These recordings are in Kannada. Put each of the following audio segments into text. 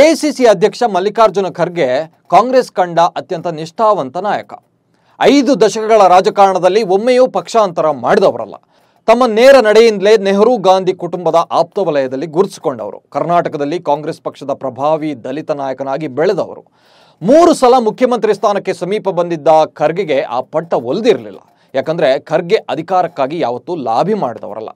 ಎಐಸಿಸಿ ಅಧ್ಯಕ್ಷ ಮಲ್ಲಿಕಾರ್ಜುನ ಖರ್ಗೆ ಕಾಂಗ್ರೆಸ್ ಕಂಡ ಅತ್ಯಂತ ನಿಷ್ಠಾವಂತ ನಾಯಕ ಐದು ದಶಕಗಳ ರಾಜಕಾರಣದಲ್ಲಿ ಒಮ್ಮೆಯೂ ಪಕ್ಷಾಂತರ ಮಾಡಿದವರಲ್ಲ ತಮ್ಮ ನೇರ ನಡೆಯಿಂದಲೇ ನೆಹರು ಗಾಂಧಿ ಕುಟುಂಬದ ಆಪ್ತ ವಲಯದಲ್ಲಿ ಗುರುತಿಸಿಕೊಂಡವರು ಕರ್ನಾಟಕದಲ್ಲಿ ಕಾಂಗ್ರೆಸ್ ಪಕ್ಷದ ಪ್ರಭಾವಿ ದಲಿತ ನಾಯಕನಾಗಿ ಬೆಳೆದವರು ಮೂರು ಸಲ ಮುಖ್ಯಮಂತ್ರಿ ಸ್ಥಾನಕ್ಕೆ ಸಮೀಪ ಬಂದಿದ್ದ ಖರ್ಗೆಗೆ ಆ ಪಟ್ಟ ಒಲಿದಿರಲಿಲ್ಲ ಯಾಕಂದರೆ ಖರ್ಗೆ ಅಧಿಕಾರಕ್ಕಾಗಿ ಯಾವತ್ತೂ ಲಾಭಿ ಮಾಡಿದವರಲ್ಲ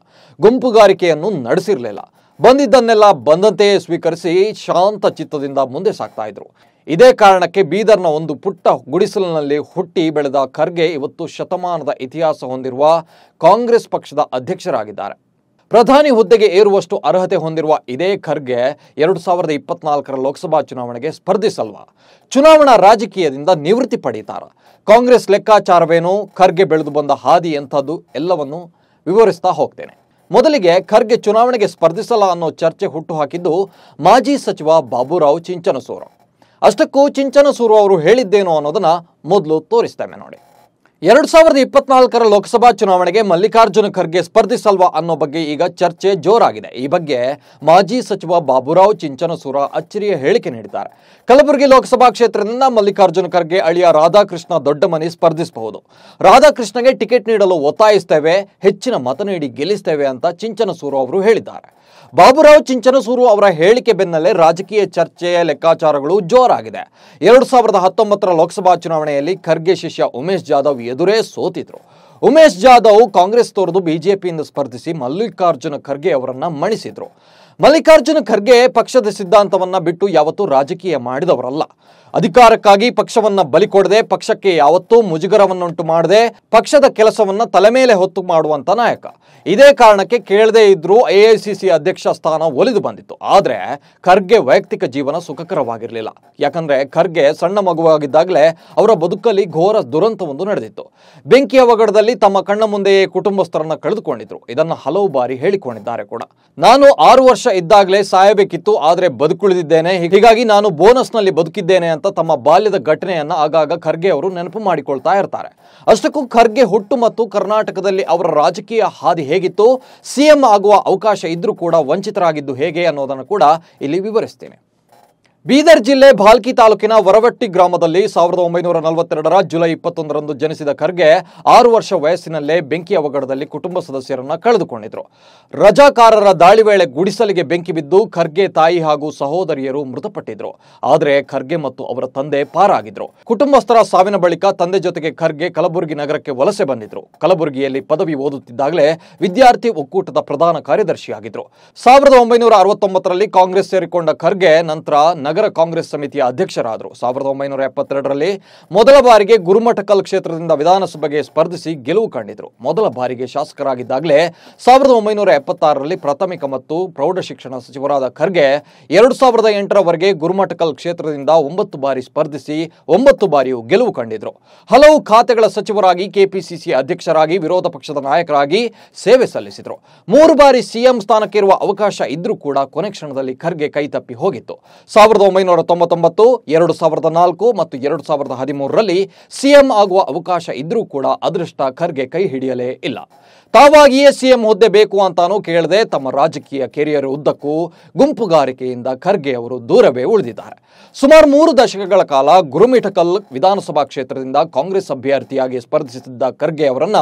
ಗುಂಪುಗಾರಿಕೆಯನ್ನು ನಡೆಸಿರಲಿಲ್ಲ ಬಂದಿದ್ದನ್ನೆಲ್ಲ ಬಂದಂತೆಯೇ ಸ್ವೀಕರಿಸಿ ಶಾಂತ ಚಿತ್ತದಿಂದ ಮುಂದೆ ಸಾಕ್ತಾ ಇದ್ರು ಇದೇ ಕಾರಣಕ್ಕೆ ಬೀದರ್ನ ಒಂದು ಪುಟ್ಟ ಗುಡಿಸಲಿನಲ್ಲಿ ಹುಟ್ಟಿ ಬೆಳೆದ ಖರ್ಗೆ ಇವತ್ತು ಶತಮಾನದ ಇತಿಹಾಸ ಹೊಂದಿರುವ ಕಾಂಗ್ರೆಸ್ ಪಕ್ಷದ ಅಧ್ಯಕ್ಷರಾಗಿದ್ದಾರೆ ಪ್ರಧಾನಿ ಹುದ್ದೆಗೆ ಏರುವಷ್ಟು ಅರ್ಹತೆ ಹೊಂದಿರುವ ಇದೇ ಖರ್ಗೆ ಎರಡು ಸಾವಿರದ ಇಪ್ಪತ್ನಾಲ್ಕರ ಲೋಕಸಭಾ ಚುನಾವಣೆಗೆ ಸ್ಪರ್ಧಿಸಲ್ವ ಚುನಾವಣಾ ರಾಜಕೀಯದಿಂದ ನಿವೃತ್ತಿ ಪಡೀತಾರ ಕಾಂಗ್ರೆಸ್ ಲೆಕ್ಕಾಚಾರವೇನು ಖರ್ಗೆ ಬೆಳೆದು ಬಂದ ಹಾದಿ ಎಂಥದ್ದು ಎಲ್ಲವನ್ನು ವಿವರಿಸ್ತಾ ಹೋಗ್ತೇನೆ ಮೊದಲಿಗೆ ಖರ್ಗೆ ಚುನಾವಣೆಗೆ ಸ್ಪರ್ಧಿಸಲ್ಲ ಅನ್ನೋ ಚರ್ಚೆ ಹುಟ್ಟುಹಾಕಿದ್ದು ಮಾಜಿ ಸಚಿವ ಬಾಬುರಾವ್ ಚಿಂಚನಸೂರು ಅಷ್ಟಕ್ಕೂ ಚಿಂಚನಸೂರು ಅವರು ಹೇಳಿದ್ದೇನು ಅನ್ನೋದನ್ನ ಮೊದಲು ತೋರಿಸ್ತೇವೆ ನೋಡಿ ಎರಡ್ ಸಾವಿರದ ಇಪ್ಪತ್ನಾಲ್ಕರ ಲೋಕಸಭಾ ಚುನಾವಣೆಗೆ ಮಲ್ಲಿಕಾರ್ಜುನ ಖರ್ಗೆ ಸ್ಪರ್ಧಿಸಲ್ವಾ ಅನ್ನೋ ಬಗ್ಗೆ ಈಗ ಚರ್ಚೆ ಜೋರಾಗಿದೆ ಈ ಬಗ್ಗೆ ಮಾಜಿ ಸಚಿವ ಬಾಬುರಾವ್ ಚಿಂಚನಸೂರ ಅಚ್ಚರಿಯ ಹೇಳಿಕೆ ನೀಡಿದ್ದಾರೆ ಕಲಬುರಗಿ ಲೋಕಸಭಾ ಕ್ಷೇತ್ರದಿಂದ ಮಲ್ಲಿಕಾರ್ಜುನ ಖರ್ಗೆ ಅಳಿಯ ರಾಧಾಕೃಷ್ಣ ದೊಡ್ಡಮನಿ ಸ್ಪರ್ಧಿಸಬಹುದು ರಾಧಾಕೃಷ್ಣಗೆ ಟಿಕೆಟ್ ನೀಡಲು ಒತ್ತಾಯಿಸ್ತೇವೆ ಹೆಚ್ಚಿನ ಮತ ನೀಡಿ ಗೆಲ್ಲಿಸ್ತೇವೆ ಅಂತ ಚಿಂಚನಸೂರು ಅವರು ಹೇಳಿದ್ದಾರೆ ಬಾಬುರಾವ್ ಚಿಂಚನಸೂರು ಅವರ ಹೇಳಿಕೆ ಬೆನ್ನಲ್ಲೇ ರಾಜಕೀಯ ಚರ್ಚೆಯ ಲೆಕ್ಕಾಚಾರಗಳು ಜೋರಾಗಿದೆ ಎರಡು ಸಾವಿರದ ಹತ್ತೊಂಬತ್ತರ ಲೋಕಸಭಾ ಚುನಾವಣೆಯಲ್ಲಿ ಖರ್ಗೆ ಶಿಷ್ಯ ಉಮೇಶ್ ಜಾಧವ್ ಎದುರೇ ಸೋತಿದ್ರು ಉಮೇಶ್ ಜಾಧವ್ ಕಾಂಗ್ರೆಸ್ ತೋರದು ಬಿಜೆಪಿಯಿಂದ ಸ್ಪರ್ಧಿಸಿ ಮಲ್ಲಿಕಾರ್ಜುನ ಖರ್ಗೆ ಅವರನ್ನ ಮಣಿಸಿದ್ರು ಮಲ್ಲಿಕಾರ್ಜುನ ಖರ್ಗೆ ಪಕ್ಷದ ಸಿದ್ಧಾಂತವನ್ನ ಬಿಟ್ಟು ಯಾವತ್ತೂ ರಾಜಕೀಯ ಮಾಡಿದವರಲ್ಲ ಅಧಿಕಾರಕ್ಕಾಗಿ ಪಕ್ಷವನ್ನ ಬಲಿ ಕೊಡದೆ ಪಕ್ಷಕ್ಕೆ ಯಾವತ್ತೂ ಮುಜುಗರವನ್ನುಂಟು ಮಾಡದೆ ಪಕ್ಷದ ಕೆಲಸವನ್ನ ತಲೆ ಮೇಲೆ ಹೊತ್ತು ಮಾಡುವಂತ ನಾಯಕ ಇದೇ ಕಾರಣಕ್ಕೆ ಕೇಳದೇ ಇದ್ರೂ ಎಐಸಿಸಿ ಅಧ್ಯಕ್ಷ ಸ್ಥಾನ ಒಲಿದು ಬಂದಿತ್ತು ಆದ್ರೆ ಖರ್ಗೆ ವೈಯಕ್ತಿಕ ಜೀವನ ಸುಖಕರವಾಗಿರಲಿಲ್ಲ ಯಾಕಂದ್ರೆ ಖರ್ಗೆ ಸಣ್ಣ ಮಗುವಾಗಿದ್ದಾಗಲೇ ಅವರ ಬದುಕಲ್ಲಿ ಘೋರ ದುರಂತವೊಂದು ನಡೆದಿತ್ತು ಬೆಂಕಿ ಸಮಯದಲ್ಲಿ ತಮ್ಮ ಕಣ್ಣ ಮುಂದೆಯೇ ಕುಟುಂಬಸ್ಥರನ್ನ ಕಳೆದುಕೊಂಡಿದ್ರು ಇದನ್ನ ಹಲವು ಬಾರಿ ಹೇಳಿಕೊಂಡಿದ್ದಾರೆ ಕೂಡ ನಾನು ಆರು ವರ್ಷ ಇದ್ದಾಗಲೇ ಸಾಯಬೇಕಿತ್ತು ಆದರೆ ಬದುಕುಳಿದಿದ್ದೇನೆ ಹೀಗಾಗಿ ನಾನು ಬೋನಸ್ನಲ್ಲಿ ಬದುಕಿದ್ದೇನೆ ಅಂತ ತಮ್ಮ ಬಾಲ್ಯದ ಘಟನೆಯನ್ನ ಆಗಾಗ ಖರ್ಗೆ ಅವರು ನೆನಪು ಮಾಡಿಕೊಳ್ತಾ ಇರ್ತಾರೆ ಅಷ್ಟಕ್ಕೂ ಖರ್ಗೆ ಹುಟ್ಟು ಮತ್ತು ಕರ್ನಾಟಕದಲ್ಲಿ ಅವರ ರಾಜಕೀಯ ಹಾದಿ ಹೇಗಿತ್ತು ಸಿಎಂ ಆಗುವ ಅವಕಾಶ ಇದ್ರೂ ಕೂಡ ವಂಚಿತರಾಗಿದ್ದು ಹೇಗೆ ಅನ್ನೋದನ್ನು ಕೂಡ ಇಲ್ಲಿ ವಿವರಿಸ್ತೇನೆ ಬೀದರ್ ಜಿಲ್ಲೆ ಭಾಲ್ಕಿ ತಾಲೂಕಿನ ವರವಟ್ಟಿ ಗ್ರಾಮದಲ್ಲಿ ಸಾವಿರದ ಒಂಬೈನೂರ ನಲವತ್ತೆರಡರ ಜುಲೈ ಇಪ್ಪತ್ತೊಂದರಂದು ಜನಿಸಿದ ಖರ್ಗೆ ಆರು ವರ್ಷ ವಯಸ್ಸಿನಲ್ಲೇ ಬೆಂಕಿ ಅವಘಡದಲ್ಲಿ ಕುಟುಂಬ ಸದಸ್ಯರನ್ನ ಕಳೆದುಕೊಂಡಿದ್ರು ರಜಾಕಾರರ ದಾಳಿ ವೇಳೆ ಗುಡಿಸಲಿಗೆ ಬೆಂಕಿ ಬಿದ್ದು ಖರ್ಗೆ ತಾಯಿ ಹಾಗೂ ಸಹೋದರಿಯರು ಮೃತಪಟ್ಟಿದ್ರು ಆದರೆ ಖರ್ಗೆ ಮತ್ತು ಅವರ ತಂದೆ ಪಾರಾಗಿದ್ರು ಕುಟುಂಬಸ್ಥರ ಸಾವಿನ ಬಳಿಕ ತಂದೆ ಜೊತೆಗೆ ಖರ್ಗೆ ಕಲಬುರಗಿ ನಗರಕ್ಕೆ ವಲಸೆ ಬಂದಿದ್ರು ಕಲಬುರಗಿಯಲ್ಲಿ ಪದವಿ ಓದುತ್ತಿದ್ದಾಗಲೇ ವಿದ್ಯಾರ್ಥಿ ಒಕ್ಕೂಟದ ಪ್ರಧಾನ ಕಾರ್ಯದರ್ಶಿಯಾಗಿದ್ರು ಸಾವಿರದ ಒಂಬೈನೂರ ಅರವತ್ತೊಂಬತ್ತರಲ್ಲಿ ಕಾಂಗ್ರೆಸ್ ಸೇರಿಕೊಂಡ ಖರ್ಗೆ ನಂತರ ನಗರ ಕಾಂಗ್ರೆಸ್ ಸಮಿತಿಯ ಅಧ್ಯಕ್ಷರಾದರು ಸಾವಿರದ ಒಂಬೈನೂರ ಎಪ್ಪತ್ತೆರಡರಲ್ಲಿ ಮೊದಲ ಬಾರಿಗೆ ಗುರುಮಠಕಲ್ ಕ್ಷೇತ್ರದಿಂದ ವಿಧಾನಸಭೆಗೆ ಸ್ಪರ್ಧಿಸಿ ಗೆಲುವು ಕಂಡಿದ್ರು ಮೊದಲ ಬಾರಿಗೆ ಶಾಸಕರಾಗಿದ್ದಾಗಲೇ ಸಾವಿರದ ಒಂಬೈನೂರ ಎಪ್ಪತ್ತಾರರಲ್ಲಿ ಪ್ರಾಥಮಿಕ ಮತ್ತು ಪ್ರೌಢ ಶಿಕ್ಷಣ ಸಚಿವರಾದ ಖರ್ಗೆ ಎರಡು ಸಾವಿರದ ಎಂಟರವರೆಗೆ ಗುರುಮಠಕಲ್ ಕ್ಷೇತ್ರದಿಂದ ಒಂಬತ್ತು ಬಾರಿ ಸ್ಪರ್ಧಿಸಿ ಒಂಬತ್ತು ಬಾರಿಯೂ ಗೆಲುವು ಕಂಡಿದ್ರು ಹಲವು ಖಾತೆಗಳ ಸಚಿವರಾಗಿ ಕೆಪಿಸಿಸಿ ಅಧ್ಯಕ್ಷರಾಗಿ ವಿರೋಧ ಪಕ್ಷದ ನಾಯಕರಾಗಿ ಸೇವೆ ಸಲ್ಲಿಸಿದರು ಮೂರು ಬಾರಿ ಸಿಎಂ ಸ್ಥಾನಕ್ಕಿರುವ ಅವಕಾಶ ಇದ್ರೂ ಕೂಡ ಕೊನೆ ಕ್ಷಣದಲ್ಲಿ ಖರ್ಗೆ ಕೈತಪ್ಪಿ ಹೋಗಿತ್ತು ಸಾವಿರದ ಒಂಬೈನೂರ ತೊಂಬತ್ತೊಂಬತ್ತು ಎರಡು ಸಾವಿರದ ನಾಲ್ಕು ಮತ್ತು ಎರಡು ಸಾವಿರದ ಹದಿಮೂರರಲ್ಲಿ ಸಿಎಂ ಆಗುವ ಅವಕಾಶ ಇದ್ರೂ ಕೂಡ ಅದೃಷ್ಟ ಖರ್ಗೆ ಕೈ ಹಿಡಿಯಲೇ ಇಲ್ಲ ತಾವಾಗಿಯೇ ಸಿಎಂ ಹುದ್ದೆ ಬೇಕು ಅಂತಾನೂ ಕೇಳದೆ ತಮ್ಮ ರಾಜಕೀಯ ಕೆರಿಯರ್ ಉದ್ದಕ್ಕೂ ಗುಂಪುಗಾರಿಕೆಯಿಂದ ಖರ್ಗೆ ಅವರು ದೂರವೇ ಉಳಿದಿದ್ದಾರೆ ಸುಮಾರು ಮೂರು ದಶಕಗಳ ಕಾಲ ಗುರುಮಿಠಕಲ್ ವಿಧಾನಸಭಾ ಕ್ಷೇತ್ರದಿಂದ ಕಾಂಗ್ರೆಸ್ ಅಭ್ಯರ್ಥಿಯಾಗಿ ಸ್ಪರ್ಧಿಸುತ್ತಿದ್ದ ಖರ್ಗೆ ಅವರನ್ನ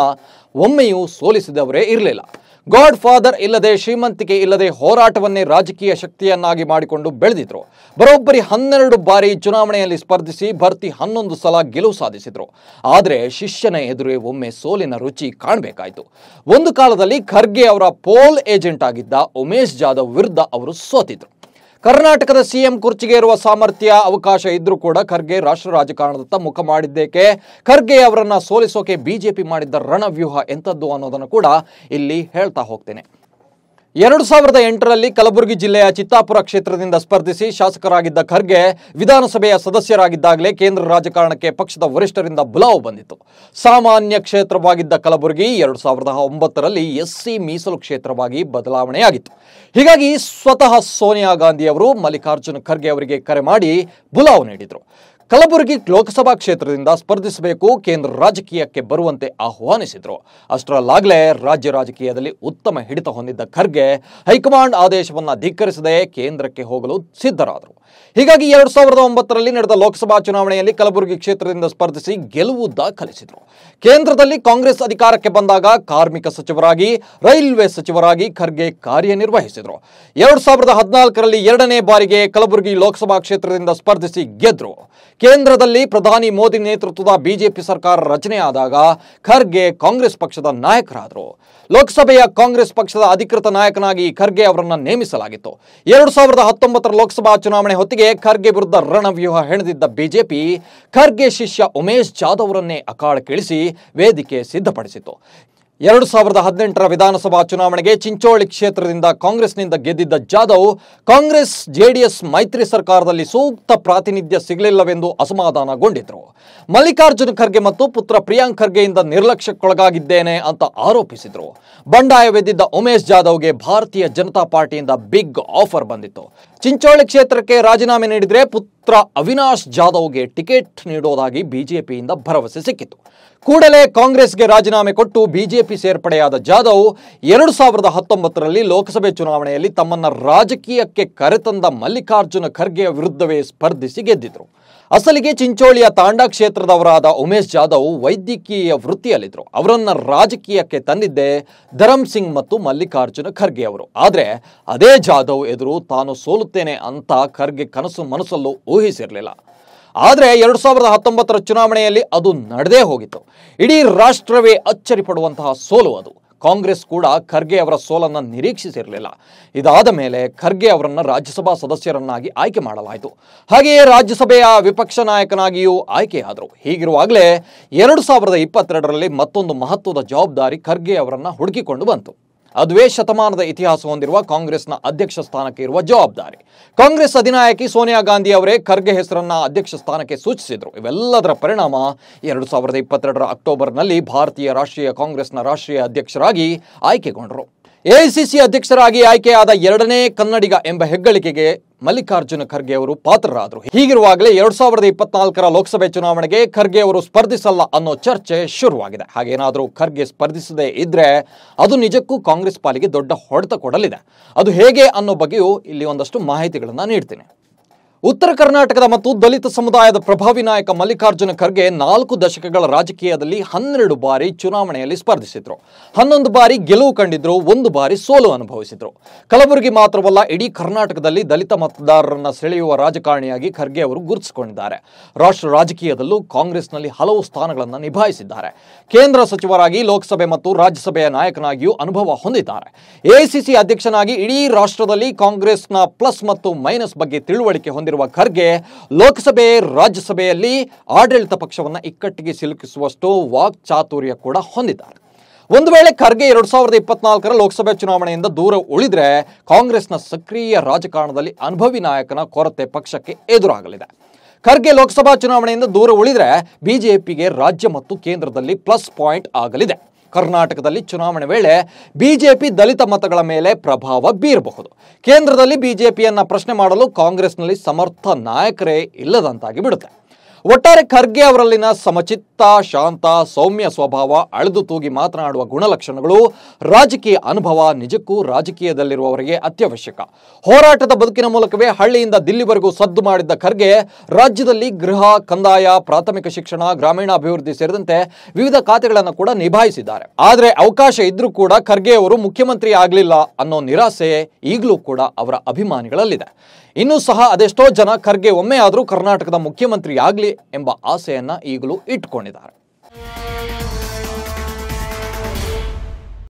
ಒಮ್ಮೆಯೂ ಸೋಲಿಸಿದವರೇ ಇರಲಿಲ್ಲ ಗಾಡ್ ಫಾದರ್ ಇಲ್ಲದೆ ಶ್ರೀಮಂತಿಕೆ ಇಲ್ಲದೆ ಹೋರಾಟವನ್ನೇ ರಾಜಕೀಯ ಶಕ್ತಿಯನ್ನಾಗಿ ಮಾಡಿಕೊಂಡು ಬೆಳೆದಿದ್ರು ಬರೋಬ್ಬರಿ ಹನ್ನೆರಡು ಬಾರಿ ಚುನಾವಣೆಯಲ್ಲಿ ಸ್ಪರ್ಧಿಸಿ ಭರ್ತಿ ಹನ್ನೊಂದು ಸಲ ಗೆಲುವು ಸಾಧಿಸಿದ್ರು ಆದರೆ ಶಿಷ್ಯನ ಎದುರೇ ಒಮ್ಮೆ ಸೋಲಿನ ರುಚಿ ಕಾಣಬೇಕಾಯಿತು ಒಂದು ಕಾಲದಲ್ಲಿ ಖರ್ಗೆ ಅವರ ಪೋಲ್ ಏಜೆಂಟ್ ಆಗಿದ್ದ ಉಮೇಶ್ ಜಾಧವ್ ವಿರುದ್ಧ ಅವರು ಸೋತಿದ್ರು ಕರ್ನಾಟಕದ ಸಿಎಂ ಕುರ್ಚಿಗೆ ಇರುವ ಸಾಮರ್ಥ್ಯ ಅವಕಾಶ ಇದ್ರೂ ಕೂಡ ಖರ್ಗೆ ರಾಷ್ಟ್ರ ರಾಜಕಾರಣದತ್ತ ಮುಖ ಮಾಡಿದ್ದೇಕೆ ಖರ್ಗೆ ಅವರನ್ನ ಸೋಲಿಸೋಕೆ ಬಿಜೆಪಿ ಮಾಡಿದ್ದ ರಣವ್ಯೂಹ ಎಂಥದ್ದು ಅನ್ನೋದನ್ನು ಕೂಡ ಇಲ್ಲಿ ಹೇಳ್ತಾ ಹೋಗ್ತೇನೆ ಎರಡು ಸಾವಿರದ ಎಂಟರಲ್ಲಿ ಕಲಬುರಗಿ ಜಿಲ್ಲೆಯ ಚಿತ್ತಾಪುರ ಕ್ಷೇತ್ರದಿಂದ ಸ್ಪರ್ಧಿಸಿ ಶಾಸಕರಾಗಿದ್ದ ಖರ್ಗೆ ವಿಧಾನಸಭೆಯ ಸದಸ್ಯರಾಗಿದ್ದಾಗಲೇ ಕೇಂದ್ರ ರಾಜಕಾರಣಕ್ಕೆ ಪಕ್ಷದ ವರಿಷ್ಠರಿಂದ ಬುಲಾವು ಬಂದಿತ್ತು ಸಾಮಾನ್ಯ ಕ್ಷೇತ್ರವಾಗಿದ್ದ ಕಲಬುರಗಿ ಎರಡು ಸಾವಿರದ ಒಂಬತ್ತರಲ್ಲಿ ಎಸ್ಸಿ ಮೀಸಲು ಕ್ಷೇತ್ರವಾಗಿ ಬದಲಾವಣೆಯಾಗಿತ್ತು ಹೀಗಾಗಿ ಸ್ವತಃ ಸೋನಿಯಾ ಗಾಂಧಿ ಅವರು ಮಲ್ಲಿಕಾರ್ಜುನ್ ಖರ್ಗೆ ಅವರಿಗೆ ಕರೆ ಮಾಡಿ ಬುಲಾವ್ ನೀಡಿದರು ಕಲಬುರಗಿ ಲೋಕಸಭಾ ಕ್ಷೇತ್ರದಿಂದ ಸ್ಪರ್ಧಿಸಬೇಕು ಕೇಂದ್ರ ರಾಜಕೀಯಕ್ಕೆ ಬರುವಂತೆ ಆಹ್ವಾನಿಸಿದರು ಅಷ್ಟರಲ್ಲಾಗಲೇ ರಾಜ್ಯ ರಾಜಕೀಯದಲ್ಲಿ ಉತ್ತಮ ಹಿಡಿತ ಹೊಂದಿದ್ದ ಖರ್ಗೆ ಹೈಕಮಾಂಡ್ ಆದೇಶವನ್ನು ಧಿಕ್ಕರಿಸದೆ ಕೇಂದ್ರಕ್ಕೆ ಹೋಗಲು ಸಿದ್ಧರಾದರು ಹೀಗಾಗಿ ಎರಡು ಸಾವಿರದ ಒಂಬತ್ತರಲ್ಲಿ ನಡೆದ ಲೋಕಸಭಾ ಚುನಾವಣೆಯಲ್ಲಿ ಕಲಬುರಗಿ ಕ್ಷೇತ್ರದಿಂದ ಸ್ಪರ್ಧಿಸಿ ಗೆಲುವು ದಾಖಲಿಸಿದರು ಕೇಂದ್ರದಲ್ಲಿ ಕಾಂಗ್ರೆಸ್ ಅಧಿಕಾರಕ್ಕೆ ಬಂದಾಗ ಕಾರ್ಮಿಕ ಸಚಿವರಾಗಿ ರೈಲ್ವೆ ಸಚಿವರಾಗಿ ಖರ್ಗೆ ಕಾರ್ಯನಿರ್ವಹಿಸಿದರು ಎರಡು ಸಾವಿರದ ಹದಿನಾಲ್ಕರಲ್ಲಿ ಎರಡನೇ ಬಾರಿಗೆ ಕಲಬುರಗಿ ಲೋಕಸಭಾ ಕ್ಷೇತ್ರದಿಂದ ಸ್ಪರ್ಧಿಸಿ ಗೆದ್ದರು ಕೇಂದ್ರದಲ್ಲಿ ಪ್ರಧಾನಿ ಮೋದಿ ನೇತೃತ್ವದ ಬಿಜೆಪಿ ಸರ್ಕಾರ ರಚನೆಯಾದಾಗ ಖರ್ಗೆ ಕಾಂಗ್ರೆಸ್ ಪಕ್ಷದ ನಾಯಕರಾದರು ಲೋಕಸಭೆಯ ಕಾಂಗ್ರೆಸ್ ಪಕ್ಷದ ಅಧಿಕೃತ ನಾಯಕನಾಗಿ ಖರ್ಗೆ ಅವರನ್ನು ನೇಮಿಸಲಾಗಿತ್ತು ಎರಡು ಸಾವಿರದ ಹತ್ತೊಂಬತ್ತರ ಲೋಕಸಭಾ ಚುನಾವಣೆ ಹೊತ್ತಿಗೆ ಖರ್ಗೆ ವಿರುದ್ಧ ರಣವ್ಯೂಹ ಹೆಣೆದಿದ್ದ ಬಿಜೆಪಿ ಖರ್ಗೆ ಶಿಷ್ಯ ಉಮೇಶ್ ಜಾಧವ್ ಅವರನ್ನೇ ಕೇಳಿಸಿ ವೇದಿಕೆ ಸಿದ್ಧಪಡಿಸಿತು ಎರಡು ಸಾವಿರದ ಹದಿನೆಂಟರ ವಿಧಾನಸಭಾ ಚುನಾವಣೆಗೆ ಚಿಂಚೋಳಿ ಕ್ಷೇತ್ರದಿಂದ ಕಾಂಗ್ರೆಸ್ನಿಂದ ಗೆದ್ದಿದ್ದ ಜಾಧವ್ ಕಾಂಗ್ರೆಸ್ ಜೆಡಿಎಸ್ ಮೈತ್ರಿ ಸರ್ಕಾರದಲ್ಲಿ ಸೂಕ್ತ ಪ್ರಾತಿನಿಧ್ಯ ಸಿಗಲಿಲ್ಲವೆಂದು ಅಸಮಾಧಾನಗೊಂಡಿದ್ರು ಮಲ್ಲಿಕಾರ್ಜುನ ಖರ್ಗೆ ಮತ್ತು ಪುತ್ರ ಪ್ರಿಯಾಂಕ್ ಖರ್ಗೆಯಿಂದ ನಿರ್ಲಕ್ಷ್ಯಕ್ಕೊಳಗಾಗಿದ್ದೇನೆ ಅಂತ ಆರೋಪಿಸಿದ್ರು ಬಂಡಾಯವೆದ್ದಿದ್ದ ಉಮೇಶ್ ಜಾಧವ್ಗೆ ಭಾರತೀಯ ಜನತಾ ಪಾರ್ಟಿಯಿಂದ ಬಿಗ್ ಆಫರ್ ಬಂದಿತ್ತು ಚಿಂಚೋಳಿ ಕ್ಷೇತ್ರಕ್ಕೆ ರಾಜೀನಾಮೆ ನೀಡಿದರೆ ಪುತ್ರ ಅವಿನಾಶ್ ಜಾಧವ್ಗೆ ಟಿಕೆಟ್ ನೀಡೋದಾಗಿ ಬಿಜೆಪಿಯಿಂದ ಭರವಸೆ ಸಿಕ್ಕಿತು ಕೂಡಲೇ ಕಾಂಗ್ರೆಸ್ಗೆ ರಾಜೀನಾಮೆ ಕೊಟ್ಟು ಬಿಜೆಪಿ ಸೇರ್ಪಡೆಯಾದ ಜಾಧವ್ ಎರಡು ಸಾವಿರದ ಹತ್ತೊಂಬತ್ತರಲ್ಲಿ ಲೋಕಸಭೆ ಚುನಾವಣೆಯಲ್ಲಿ ತಮ್ಮನ್ನ ರಾಜಕೀಯಕ್ಕೆ ಕರೆತಂದ ಮಲ್ಲಿಕಾರ್ಜುನ ಖರ್ಗೆಯ ವಿರುದ್ಧವೇ ಸ್ಪರ್ಧಿಸಿ ಗೆದ್ದಿದ್ರು ಅಸಲಿಗೆ ಚಿಂಚೋಳಿಯ ತಾಂಡಾ ಕ್ಷೇತ್ರದವರಾದ ಉಮೇಶ್ ಜಾಧವ್ ವೈದ್ಯಕೀಯ ವೃತ್ತಿಯಲ್ಲಿದ್ದರು ಅವರನ್ನ ರಾಜಕೀಯಕ್ಕೆ ತಂದಿದ್ದೆ ಧರಮ್ ಸಿಂಗ್ ಮತ್ತು ಮಲ್ಲಿಕಾರ್ಜುನ ಖರ್ಗೆ ಅವರು ಆದರೆ ಅದೇ ಜಾಧವ್ ಎದುರು ತಾನು ಸೋಲುತ್ತೇನೆ ಅಂತ ಖರ್ಗೆ ಕನಸು ಮನಸ್ಸಲ್ಲೂ ಊಹಿಸಿರಲಿಲ್ಲ ಆದರೆ ಎರಡು ಸಾವಿರದ ಹತ್ತೊಂಬತ್ತರ ಚುನಾವಣೆಯಲ್ಲಿ ಅದು ನಡೆದೇ ಹೋಗಿತ್ತು ಇಡೀ ರಾಷ್ಟ್ರವೇ ಅಚ್ಚರಿ ಪಡುವಂತಹ ಸೋಲು ಅದು ಕಾಂಗ್ರೆಸ್ ಕೂಡ ಖರ್ಗೆ ಅವರ ಸೋಲನ್ನು ನಿರೀಕ್ಷಿಸಿರಲಿಲ್ಲ ಇದಾದ ಮೇಲೆ ಖರ್ಗೆ ಅವರನ್ನು ರಾಜ್ಯಸಭಾ ಸದಸ್ಯರನ್ನಾಗಿ ಆಯ್ಕೆ ಮಾಡಲಾಯಿತು ಹಾಗೆಯೇ ರಾಜ್ಯಸಭೆಯ ವಿಪಕ್ಷ ನಾಯಕನಾಗಿಯೂ ಆಯ್ಕೆಯಾದರು ಹೀಗಿರುವಾಗಲೇ ಎರಡು ಸಾವಿರದ ಇಪ್ಪತ್ತೆರಡರಲ್ಲಿ ಮತ್ತೊಂದು ಮಹತ್ವದ ಜವಾಬ್ದಾರಿ ಖರ್ಗೆ ಅವರನ್ನು ಹುಡುಕಿಕೊಂಡು ಬಂತು ಅದುವೇ ಶತಮಾನದ ಇತಿಹಾಸ ಹೊಂದಿರುವ ಕಾಂಗ್ರೆಸ್ನ ಅಧ್ಯಕ್ಷ ಸ್ಥಾನಕ್ಕೆ ಇರುವ ಜವಾಬ್ದಾರಿ ಕಾಂಗ್ರೆಸ್ ಅಧಿನಾಯಕಿ ಸೋನಿಯಾ ಗಾಂಧಿ ಅವರೇ ಖರ್ಗೆ ಹೆಸರನ್ನ ಅಧ್ಯಕ್ಷ ಸ್ಥಾನಕ್ಕೆ ಸೂಚಿಸಿದರು ಇವೆಲ್ಲದರ ಪರಿಣಾಮ ಎರಡು ಸಾವಿರದ ಇಪ್ಪತ್ತೆರಡರ ಅಕ್ಟೋಬರ್ನಲ್ಲಿ ಭಾರತೀಯ ರಾಷ್ಟ್ರೀಯ ಕಾಂಗ್ರೆಸ್ನ ರಾಷ್ಟ್ರೀಯ ಅಧ್ಯಕ್ಷರಾಗಿ ಆಯ್ಕೆಗೊಂಡರು ಎಐಸಿಸಿ ಅಧ್ಯಕ್ಷರಾಗಿ ಆಯ್ಕೆಯಾದ ಎರಡನೇ ಕನ್ನಡಿಗ ಎಂಬ ಹೆಗ್ಗಳಿಕೆಗೆ ಮಲ್ಲಿಕಾರ್ಜುನ ಖರ್ಗೆ ಅವರು ಪಾತ್ರರಾದರು ಹೀಗಿರುವಾಗಲೇ ಎರಡ್ ಸಾವಿರದ ಇಪ್ಪತ್ನಾಲ್ಕರ ಲೋಕಸಭೆ ಚುನಾವಣೆಗೆ ಖರ್ಗೆ ಅವರು ಸ್ಪರ್ಧಿಸಲ್ಲ ಅನ್ನೋ ಚರ್ಚೆ ಶುರುವಾಗಿದೆ ಹಾಗೇನಾದರೂ ಖರ್ಗೆ ಸ್ಪರ್ಧಿಸದೇ ಇದ್ರೆ ಅದು ನಿಜಕ್ಕೂ ಕಾಂಗ್ರೆಸ್ ಪಾಲಿಗೆ ದೊಡ್ಡ ಹೊಡೆತ ಕೊಡಲಿದೆ ಅದು ಹೇಗೆ ಅನ್ನೋ ಬಗ್ಗೆಯೂ ಇಲ್ಲಿ ಒಂದಷ್ಟು ಮಾಹಿತಿಗಳನ್ನು ನೀಡ್ತೀನಿ ಉತ್ತರ ಕರ್ನಾಟಕದ ಮತ್ತು ದಲಿತ ಸಮುದಾಯದ ಪ್ರಭಾವಿ ನಾಯಕ ಮಲ್ಲಿಕಾರ್ಜುನ ಖರ್ಗೆ ನಾಲ್ಕು ದಶಕಗಳ ರಾಜಕೀಯದಲ್ಲಿ ಹನ್ನೆರಡು ಬಾರಿ ಚುನಾವಣೆಯಲ್ಲಿ ಸ್ಪರ್ಧಿಸಿದ್ರು ಹನ್ನೊಂದು ಬಾರಿ ಗೆಲುವು ಕಂಡಿದ್ರು ಒಂದು ಬಾರಿ ಸೋಲು ಅನುಭವಿಸಿದ್ರು ಕಲಬುರಗಿ ಮಾತ್ರವಲ್ಲ ಇಡೀ ಕರ್ನಾಟಕದಲ್ಲಿ ದಲಿತ ಮತದಾರರನ್ನ ಸೆಳೆಯುವ ರಾಜಕಾರಣಿಯಾಗಿ ಖರ್ಗೆ ಅವರು ಗುರುತಿಸಿಕೊಂಡಿದ್ದಾರೆ ರಾಷ್ಟ್ರ ರಾಜಕೀಯದಲ್ಲೂ ಕಾಂಗ್ರೆಸ್ನಲ್ಲಿ ಹಲವು ಸ್ಥಾನಗಳನ್ನು ನಿಭಾಯಿಸಿದ್ದಾರೆ ಕೇಂದ್ರ ಸಚಿವರಾಗಿ ಲೋಕಸಭೆ ಮತ್ತು ರಾಜ್ಯಸಭೆಯ ನಾಯಕನಾಗಿಯೂ ಅನುಭವ ಹೊಂದಿದ್ದಾರೆ ಎಐಸಿಸಿ ಅಧ್ಯಕ್ಷನಾಗಿ ಇಡೀ ರಾಷ್ಟ್ರದಲ್ಲಿ ಕಾಂಗ್ರೆಸ್ನ ಪ್ಲಸ್ ಮತ್ತು ಮೈನಸ್ ಬಗ್ಗೆ ತಿಳುವಳಿಕೆ ಹೊಂದಿರುವ ಮಾಡುತ್ತಿರುವ ಖರ್ಗೆ ಲೋಕಸಭೆ ರಾಜ್ಯಸಭೆಯಲ್ಲಿ ಆಡಳಿತ ಪಕ್ಷವನ್ನು ಇಕ್ಕಟ್ಟಿಗೆ ಸಿಲುಕಿಸುವಷ್ಟು ವಾಕ್ಚಾತುರ್ಯ ಕೂಡ ಹೊಂದಿದ್ದಾರೆ ಒಂದು ವೇಳೆ ಖರ್ಗೆ ಎರಡು ಸಾವಿರದ ಇಪ್ಪತ್ನಾಲ್ಕರ ಲೋಕಸಭೆ ಚುನಾವಣೆಯಿಂದ ದೂರ ಉಳಿದ್ರೆ ಕಾಂಗ್ರೆಸ್ನ ಸಕ್ರಿಯ ರಾಜಕಾರಣದಲ್ಲಿ ಅನುಭವಿ ನಾಯಕನ ಕೊರತೆ ಪಕ್ಷಕ್ಕೆ ಎದುರಾಗಲಿದೆ ಖರ್ಗೆ ಲೋಕಸಭಾ ಚುನಾವಣೆಯಿಂದ ದೂರ ಉಳಿದ್ರೆ ಬಿಜೆಪಿಗೆ ರಾಜ್ಯ ಮತ್ತು ಕೇಂದ್ರದಲ್ಲಿ ಪ್ಲಸ್ ಪಾಯಿಂಟ್ ಆಗಲಿದೆ ಕರ್ನಾಟಕದಲ್ಲಿ ಚುನಾವಣೆ ವೇಳೆ ಬಿಜೆಪಿ ದಲಿತ ಮತಗಳ ಮೇಲೆ ಪ್ರಭಾವ ಬೀರಬಹುದು ಕೇಂದ್ರದಲ್ಲಿ ಬಿಜೆಪಿಯನ್ನು ಪ್ರಶ್ನೆ ಮಾಡಲು ಕಾಂಗ್ರೆಸ್ನಲ್ಲಿ ಸಮರ್ಥ ನಾಯಕರೇ ಇಲ್ಲದಂತಾಗಿ ಬಿಡುತ್ತೆ ಒಟ್ಟಾರೆ ಖರ್ಗೆ ಅವರಲ್ಲಿನ ಸಮಚಿತ್ತ ಶಾಂತ ಸೌಮ್ಯ ಸ್ವಭಾವ ಅಳೆದು ತೂಗಿ ಮಾತನಾಡುವ ಗುಣಲಕ್ಷಣಗಳು ರಾಜಕೀಯ ಅನುಭವ ನಿಜಕ್ಕೂ ರಾಜಕೀಯದಲ್ಲಿರುವವರಿಗೆ ಅತ್ಯವಶ್ಯಕ ಹೋರಾಟದ ಬದುಕಿನ ಮೂಲಕವೇ ಹಳ್ಳಿಯಿಂದ ದಿಲ್ಲಿವರೆಗೂ ಸದ್ದು ಮಾಡಿದ್ದ ಖರ್ಗೆ ರಾಜ್ಯದಲ್ಲಿ ಗೃಹ ಕಂದಾಯ ಪ್ರಾಥಮಿಕ ಶಿಕ್ಷಣ ಗ್ರಾಮೀಣಾಭಿವೃದ್ಧಿ ಸೇರಿದಂತೆ ವಿವಿಧ ಖಾತೆಗಳನ್ನು ಕೂಡ ನಿಭಾಯಿಸಿದ್ದಾರೆ ಆದರೆ ಅವಕಾಶ ಇದ್ರೂ ಕೂಡ ಖರ್ಗೆ ಅವರು ಮುಖ್ಯಮಂತ್ರಿ ಆಗಲಿಲ್ಲ ಅನ್ನೋ ನಿರಾಸೆ ಈಗಲೂ ಕೂಡ ಅವರ ಅಭಿಮಾನಿಗಳಲ್ಲಿದೆ ಇನ್ನೂ ಸಹ ಅದೆಷ್ಟೋ ಜನ ಖರ್ಗೆ ಒಮ್ಮೆ ಆದರೂ ಕರ್ನಾಟಕದ ಮುಖ್ಯಮಂತ್ರಿ ಆಗಲಿ ಎಂಬ ಆಸೆಯನ್ನು ಈಗಲೂ ಇಟ್ಕೊಂಡಿದ್ದಾರೆ